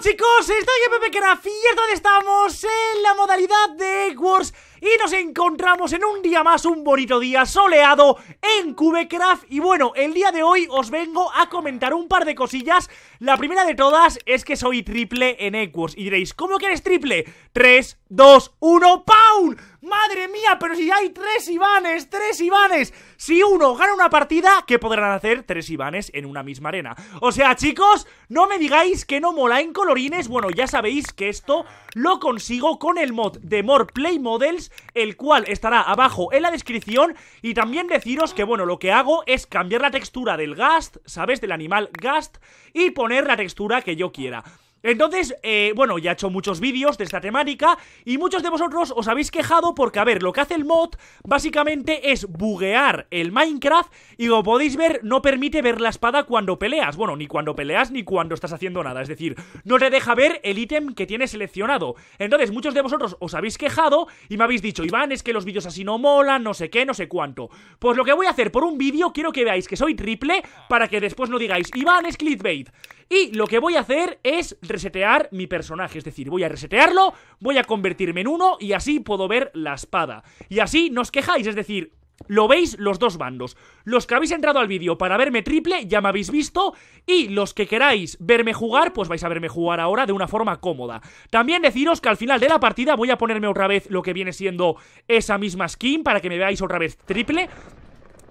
chicos, estoy en es donde estamos en la modalidad de Wars y nos encontramos en un día más, un bonito día soleado en Cubecraft Y bueno, el día de hoy os vengo a comentar un par de cosillas La primera de todas es que soy triple en Wars Y diréis, ¿cómo que eres triple? 3, 2, 1, ¡Paul! ¡Madre mía! Pero si hay tres Ivanes, tres Ivanes. Si uno gana una partida, ¿qué podrán hacer tres Ivanes en una misma arena? O sea, chicos, no me digáis que no mola en colorines. Bueno, ya sabéis que esto lo consigo con el mod de More Play Models, el cual estará abajo en la descripción. Y también deciros que, bueno, lo que hago es cambiar la textura del Gast, ¿sabes? Del animal Gast y poner la textura que yo quiera. Entonces, eh, bueno, ya he hecho muchos vídeos de esta temática y muchos de vosotros os habéis quejado porque, a ver, lo que hace el mod básicamente es buguear el Minecraft y como podéis ver, no permite ver la espada cuando peleas. Bueno, ni cuando peleas ni cuando estás haciendo nada, es decir, no te deja ver el ítem que tienes seleccionado. Entonces, muchos de vosotros os habéis quejado y me habéis dicho, Iván, es que los vídeos así no molan, no sé qué, no sé cuánto. Pues lo que voy a hacer por un vídeo, quiero que veáis que soy triple para que después no digáis, Iván es clickbait. Y lo que voy a hacer es resetear mi personaje. Es decir, voy a resetearlo, voy a convertirme en uno y así puedo ver la espada. Y así nos quejáis, es decir, lo veis los dos bandos. Los que habéis entrado al vídeo para verme triple ya me habéis visto y los que queráis verme jugar, pues vais a verme jugar ahora de una forma cómoda. También deciros que al final de la partida voy a ponerme otra vez lo que viene siendo esa misma skin para que me veáis otra vez triple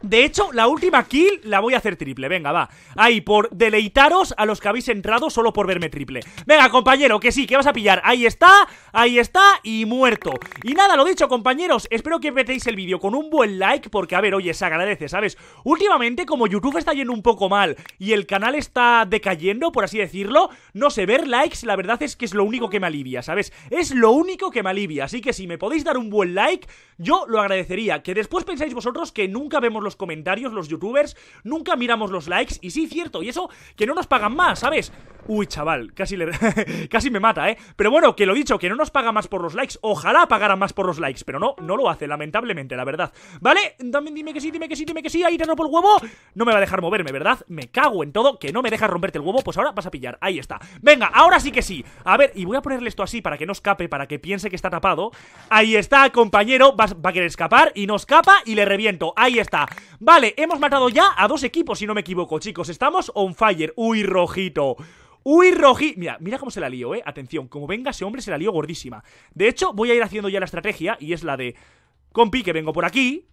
de hecho, la última kill la voy a hacer triple. Venga, va. Ahí, por deleitaros a los que habéis entrado solo por verme triple. Venga, compañero, que sí, que vas a pillar. Ahí está, ahí está y muerto. Y nada, lo dicho, compañeros. Espero que metéis el vídeo con un buen like porque, a ver, oye, se agradece, ¿sabes? Últimamente, como YouTube está yendo un poco mal y el canal está decayendo, por así decirlo, no sé, ver likes la verdad es que es lo único que me alivia, ¿sabes? Es lo único que me alivia. Así que si me podéis dar un buen like, yo lo agradecería. Que después pensáis vosotros que nunca vemos los comentarios, los youtubers, nunca miramos los likes, y sí, cierto, y eso que no nos pagan más, ¿sabes? Uy, chaval, casi, le... casi me mata, ¿eh? Pero bueno, que lo dicho, que no nos paga más por los likes, ojalá pagara más por los likes, pero no, no lo hace, lamentablemente, la verdad. ¿Vale? También dime que sí, dime que sí, dime que sí, ahí te por el huevo, no me va a dejar moverme, ¿verdad? Me cago en todo, que no me dejas romperte el huevo, pues ahora vas a pillar, ahí está. Venga, ahora sí que sí, a ver, y voy a ponerle esto así para que no escape, para que piense que está tapado. Ahí está, compañero, va, va a querer escapar y no escapa y le reviento, ahí está. Vale, hemos matado ya a dos equipos, si no me equivoco, chicos. Estamos on fire. Uy, rojito. Uy, rojito Mira, mira cómo se la lío, eh. Atención, como venga ese hombre, se la lío gordísima. De hecho, voy a ir haciendo ya la estrategia y es la de. Compi, que vengo por aquí.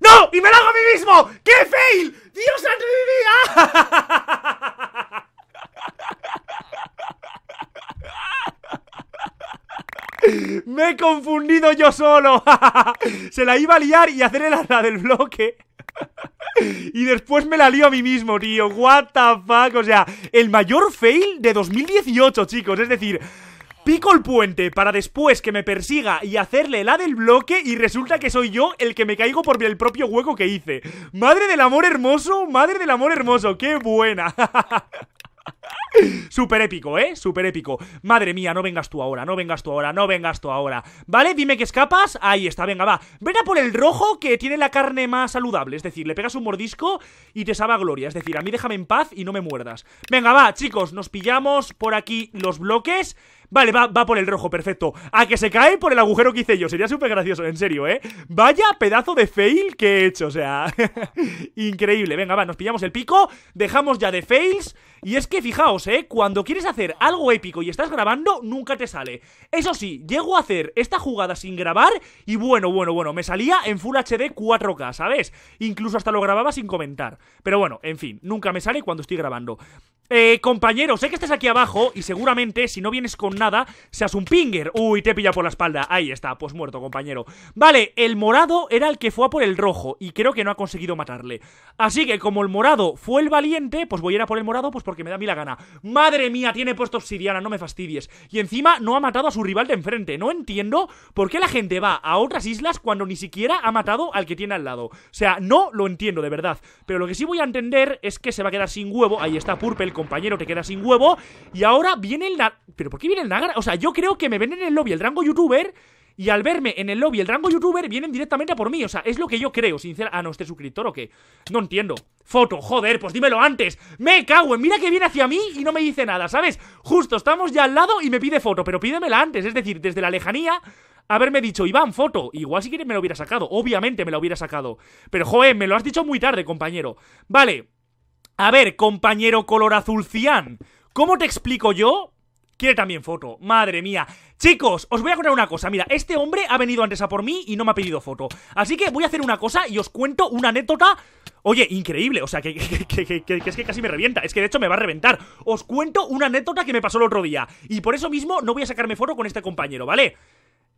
¡No! ¡Y me la hago a mí mismo! ¡Qué fail! ¡Dios santo ¡Me he confundido yo solo! se la iba a liar y hacer el asa del bloque. Y después me la lío a mí mismo, tío. What the fuck. O sea, el mayor fail de 2018, chicos. Es decir, pico el puente para después que me persiga y hacerle la del bloque y resulta que soy yo el que me caigo por el propio hueco que hice. Madre del amor hermoso, madre del amor hermoso. Qué buena. Súper épico, ¿eh? Súper épico. Madre mía, no vengas tú ahora, no vengas tú ahora, no vengas tú ahora. ¿Vale? Dime que escapas. Ahí está, venga, va. Ven a por el rojo que tiene la carne más saludable. Es decir, le pegas un mordisco y te salva gloria. Es decir, a mí déjame en paz y no me muerdas. Venga, va, chicos, nos pillamos por aquí los bloques. Vale, va, va por el rojo, perfecto. A que se cae por el agujero que hice yo. Sería súper gracioso, en serio, ¿eh? Vaya pedazo de fail que he hecho, o sea. increíble. Venga, va, nos pillamos el pico. Dejamos ya de fails. Y es que fijaos, ¿eh? Cuando quieres hacer algo épico y estás grabando, nunca te sale. Eso sí, llego a hacer esta jugada sin grabar y bueno, bueno, bueno, me salía en Full HD 4K, ¿sabes? Incluso hasta lo grababa sin comentar. Pero bueno, en fin, nunca me sale cuando estoy grabando. Eh, compañero, sé que estás aquí abajo y seguramente si no vienes con nada seas un pinger. Uy, te pilla por la espalda. Ahí está, pues muerto, compañero. Vale, el morado era el que fue a por el rojo y creo que no ha conseguido matarle. Así que como el morado fue el valiente, pues voy a ir a por el morado pues porque me da a mí la gana. Madre mía, tiene puesto obsidiana, no me fastidies. Y encima no ha matado a su rival de enfrente. No entiendo por qué la gente va a otras islas cuando ni siquiera ha matado al que tiene al lado. O sea, no lo entiendo de verdad. Pero lo que sí voy a entender es que se va a quedar sin huevo. Ahí está, Purple compañero te queda sin huevo. Y ahora viene el... ¿Pero por qué viene el nagra? O sea, yo creo que me ven en el lobby el rango Youtuber... Y al verme en el lobby el rango youtuber vienen directamente a por mí. O sea, es lo que yo creo, sinceramente. Ah, no, este suscriptor o qué. No entiendo. Foto, joder, pues dímelo antes. Me cago en. Mira que viene hacia mí y no me dice nada, ¿sabes? Justo estamos ya al lado y me pide foto, pero pídemela antes. Es decir, desde la lejanía. Haberme dicho, Iván, foto. Igual si quieres me lo hubiera sacado. Obviamente me lo hubiera sacado. Pero, joder, me lo has dicho muy tarde, compañero. Vale, a ver, compañero color azul cian, ¿cómo te explico yo? Quiere también foto, madre mía Chicos, os voy a contar una cosa Mira, este hombre ha venido antes a por mí y no me ha pedido foto Así que voy a hacer una cosa y os cuento una anécdota Oye, increíble, o sea, que, que, es que casi me revienta Es que de hecho me va a reventar Os cuento una anécdota que me pasó el otro día Y por eso mismo no voy a sacarme foto con este compañero, ¿vale?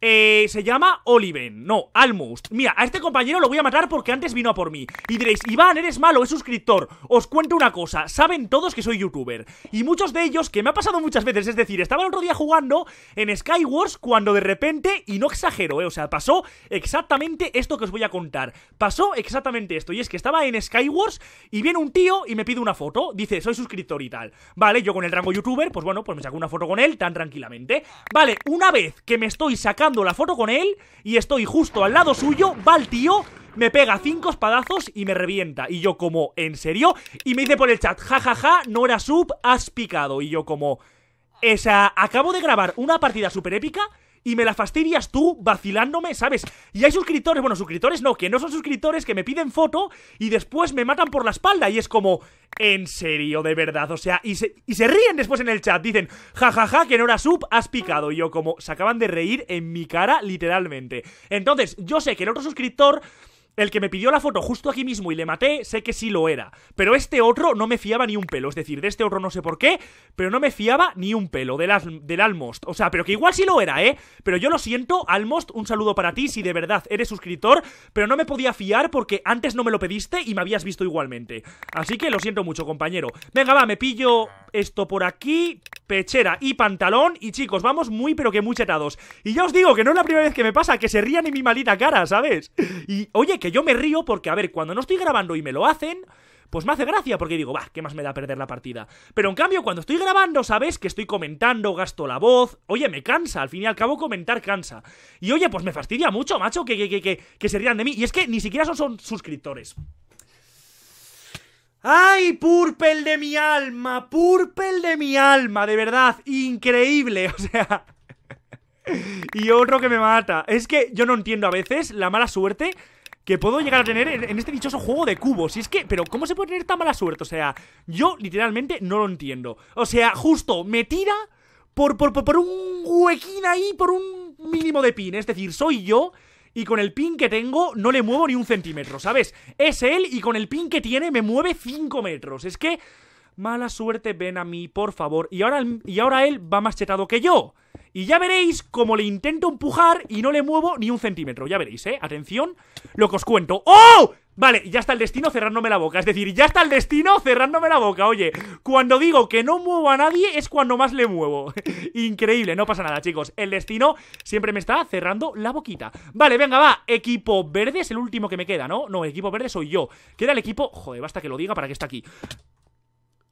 Eh, se llama Oliven, no, Almost Mira, a este compañero lo voy a matar porque antes vino a por mí Y diréis, Iván, eres malo, es suscriptor Os cuento una cosa, saben todos que soy youtuber Y muchos de ellos, que me ha pasado muchas veces Es decir, estaba el otro día jugando en Skywars Cuando de repente, y no exagero, eh, o sea, pasó exactamente esto que os voy a contar Pasó exactamente esto Y es que estaba en Skywars y viene un tío y me pide una foto Dice, soy suscriptor y tal Vale, yo con el rango youtuber, pues bueno, pues me saco una foto con él tan tranquilamente Vale, una vez que me estoy sacando la foto con él y estoy justo al lado suyo, va el tío, me pega cinco espadazos y me revienta. Y yo como, ¿en serio? Y me dice por el chat, jajaja, ja, ja, era Sub, has picado. Y yo como, esa, acabo de grabar una partida súper épica y me la fastidias tú vacilándome, ¿sabes? Y hay suscriptores, bueno, suscriptores no, que no son suscriptores, que me piden foto y después me matan por la espalda y es como, en serio, de verdad, o sea, y se, y se ríen después en el chat, dicen, jajaja, ja, que no era sub, has picado, y yo como, se acaban de reír en mi cara, literalmente. Entonces, yo sé que el otro suscriptor... El que me pidió la foto justo aquí mismo y le maté, sé que sí lo era. Pero este otro no me fiaba ni un pelo. Es decir, de este otro no sé por qué, pero no me fiaba ni un pelo del, Almost. O sea, pero que igual sí lo era, ¿eh? Pero yo lo siento, Almost, un saludo para ti si de verdad eres suscriptor, pero no me podía fiar porque antes no me lo pediste y me habías visto igualmente. Así que lo siento mucho, compañero. Venga, va, me pillo esto por aquí pechera y pantalón. Y chicos, vamos muy pero que muy chetados. Y ya os digo que no es la primera vez que me pasa que se rían en mi malita cara, ¿sabes? Y oye, que yo me río porque, a ver, cuando no estoy grabando y me lo hacen pues me hace gracia porque digo, va, ¿qué más me da perder la partida? Pero en cambio, cuando estoy grabando, sabes que estoy comentando, gasto la voz, oye, me cansa, al fin y al cabo comentar cansa. Y oye, pues me fastidia mucho, macho, que, que, que, se rían de mí. Y es que ni siquiera son, son suscriptores. ¡Ay, Purple de mi alma! ¡Purple de mi alma! De verdad, increíble. O sea... y otro que me mata. Es que yo no entiendo a veces la mala suerte que puedo llegar a tener en, este dichoso juego de cubos. Y es que, pero ¿cómo se puede tener tan mala suerte? O sea, yo literalmente no lo entiendo. O sea, justo me tira por, por, por, por un huequín ahí, por un mínimo de pin. Es decir, soy yo y con el pin que tengo no le muevo ni un centímetro, ¿sabes? Es él y con el pin que tiene me mueve 5 metros. Es que... Mala suerte, ven a mí, por favor. Y ahora, y ahora él va más chetado que yo. Y ya veréis cómo le intento empujar y no le muevo ni un centímetro. Ya veréis, ¿eh? Atención, lo que os cuento. ¡Oh! Vale, ya está el destino cerrándome la boca. Es decir, ya está el destino cerrándome la boca. Oye, cuando digo que no muevo a nadie es cuando más le muevo. Increíble, no pasa nada, chicos. El destino siempre me está cerrando la boquita. Vale, venga, va. Equipo verde es el último que me queda, ¿no? No, equipo verde soy yo. Queda el equipo... Joder, basta que lo diga para que está aquí.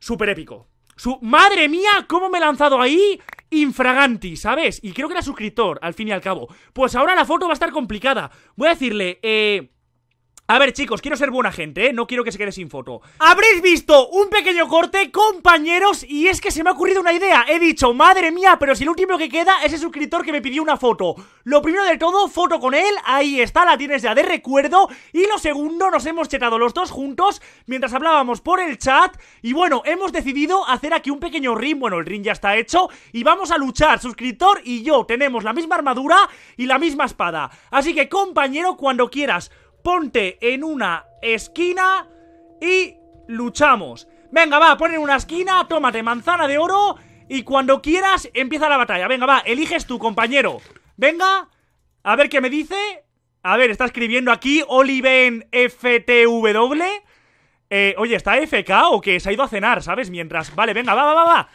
Súper épico. Su... ¡Madre mía! ¿Cómo me he lanzado ahí? Infraganti, ¿sabes? Y creo que era suscriptor, al fin y al cabo. Pues ahora la foto va a estar complicada. Voy a decirle, eh... A ver, chicos, quiero ser buena gente, ¿eh? No quiero que se quede sin foto. Habréis visto un pequeño corte, compañeros, y es que se me ha ocurrido una idea. He dicho, madre mía, pero si el último que queda es el suscriptor que me pidió una foto. Lo primero de todo, foto con él, ahí está, la tienes ya de recuerdo. Y lo segundo, nos hemos chetado los dos juntos mientras hablábamos por el chat. Y bueno, hemos decidido hacer aquí un pequeño ring. Bueno, el ring ya está hecho. Y vamos a luchar, suscriptor y yo. Tenemos la misma armadura y la misma espada. Así que, compañero, cuando quieras ponte en una esquina y luchamos. Venga, va, pon en una esquina, tómate manzana de oro y cuando quieras empieza la batalla. Venga, va, eliges tu compañero. Venga, a ver qué me dice. A ver, está escribiendo aquí Oliven FTW. Eh, oye, ¿está FK o que se ha ido a cenar, sabes? Mientras... Vale, venga, va, va, va, va.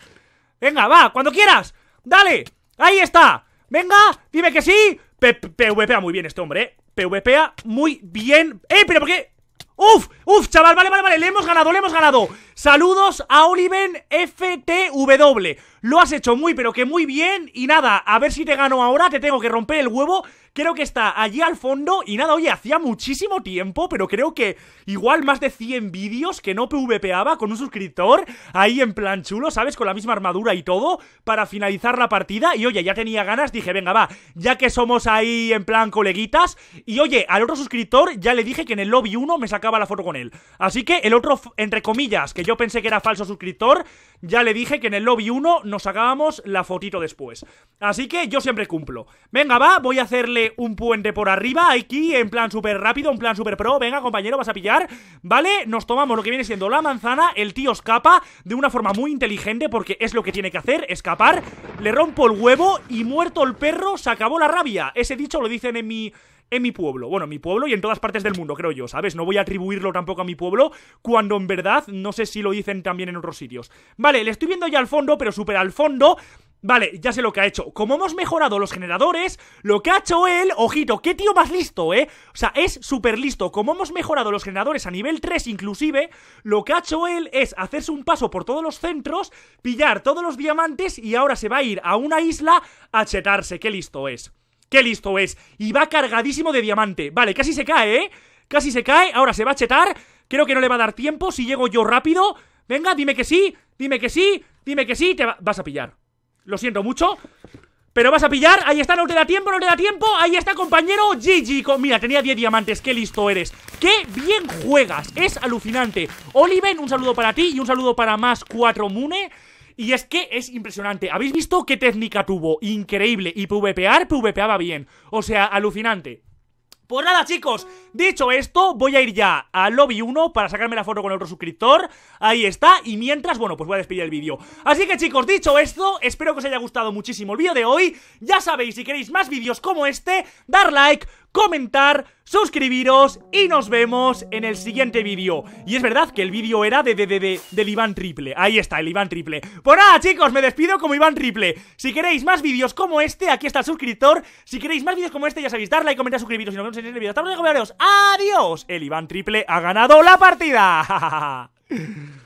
Venga, va, cuando quieras. Dale. Ahí está. Venga, dime que sí. PvPA muy bien este hombre, eh PvPA muy bien ¡Eh, pero por qué! ¡Uf! ¡Uf, chaval! Vale, vale, vale, le hemos ganado, le hemos ganado Saludos a Oliven FTW. Lo has hecho muy, pero que muy bien. Y nada, a ver si te gano ahora. Te tengo que romper el huevo. Creo que está allí al fondo. Y nada, oye, hacía muchísimo tiempo, pero creo que igual más de 100 vídeos que no PvPaba con un suscriptor. Ahí en plan chulo, ¿sabes? Con la misma armadura y todo. Para finalizar la partida. Y oye, ya tenía ganas. Dije, venga, va. Ya que somos ahí en plan coleguitas. Y oye, al otro suscriptor ya le dije que en el lobby 1 me sacaba la foto con él. Así que el otro, entre comillas, que yo yo pensé que era falso suscriptor, ya le dije que en el lobby 1 nos sacábamos la fotito después. Así que yo siempre cumplo. Venga, va, voy a hacerle un puente por arriba, aquí, en plan súper rápido, en plan súper pro. Venga, compañero, vas a pillar. ¿Vale? Nos tomamos lo que viene siendo la manzana, el tío escapa de una forma muy inteligente porque es lo que tiene que hacer, escapar. Le rompo el huevo y muerto el perro se acabó la rabia. Ese dicho lo dicen en mi en mi pueblo. Bueno, en mi pueblo y en todas partes del mundo, creo yo, ¿sabes? No voy a atribuirlo tampoco a mi pueblo, cuando en verdad no sé si lo dicen también en otros sitios. Vale, le estoy viendo ya al fondo, pero súper al fondo. Vale, ya sé lo que ha hecho. Como hemos mejorado los generadores, lo que ha hecho él, ojito, qué tío más listo, ¿eh? O sea, es súper listo. Como hemos mejorado los generadores a nivel 3 inclusive, lo que ha hecho él es hacerse un paso por todos los centros, pillar todos los diamantes y ahora se va a ir a una isla a chetarse. Qué listo es. Qué listo es. Y va cargadísimo de diamante. Vale, casi se cae, ¿eh? Casi se cae. Ahora se va a chetar. Creo que no le va a dar tiempo si llego yo rápido. Venga, dime que sí. Dime que sí. Dime que sí. Te vas a pillar. Lo siento mucho. Pero vas a pillar, ahí está, no te da tiempo, no te da tiempo Ahí está, compañero, GG Mira, tenía 10 diamantes, qué listo eres Qué bien juegas, es alucinante Oliven, un saludo para ti y un saludo para más 4 Mune y es que es impresionante. ¿Habéis visto qué técnica tuvo? Increíble. Y PvPar, PvPaba bien. O sea, alucinante. Pues nada chicos, dicho esto voy a ir ya al lobby 1 para sacarme la foto con el otro suscriptor Ahí está, y mientras, bueno, pues voy a despedir el vídeo Así que chicos, dicho esto, espero que os haya gustado muchísimo el vídeo de hoy Ya sabéis, si queréis más vídeos como este, dar like, comentar, suscribiros y nos vemos en el siguiente vídeo. Y es verdad que el vídeo era de, de, de, del Iván Triple. Ahí está, el Iván Triple. Por pues nada, chicos, me despido como Iván Triple. Si queréis más vídeos como este, aquí está el suscriptor. Si queréis más vídeos como este, ya sabéis, darle like, comentar, suscribiros y nos vemos en el siguiente vídeo. Hasta luego, Adiós. El Iván Triple ha ganado la partida.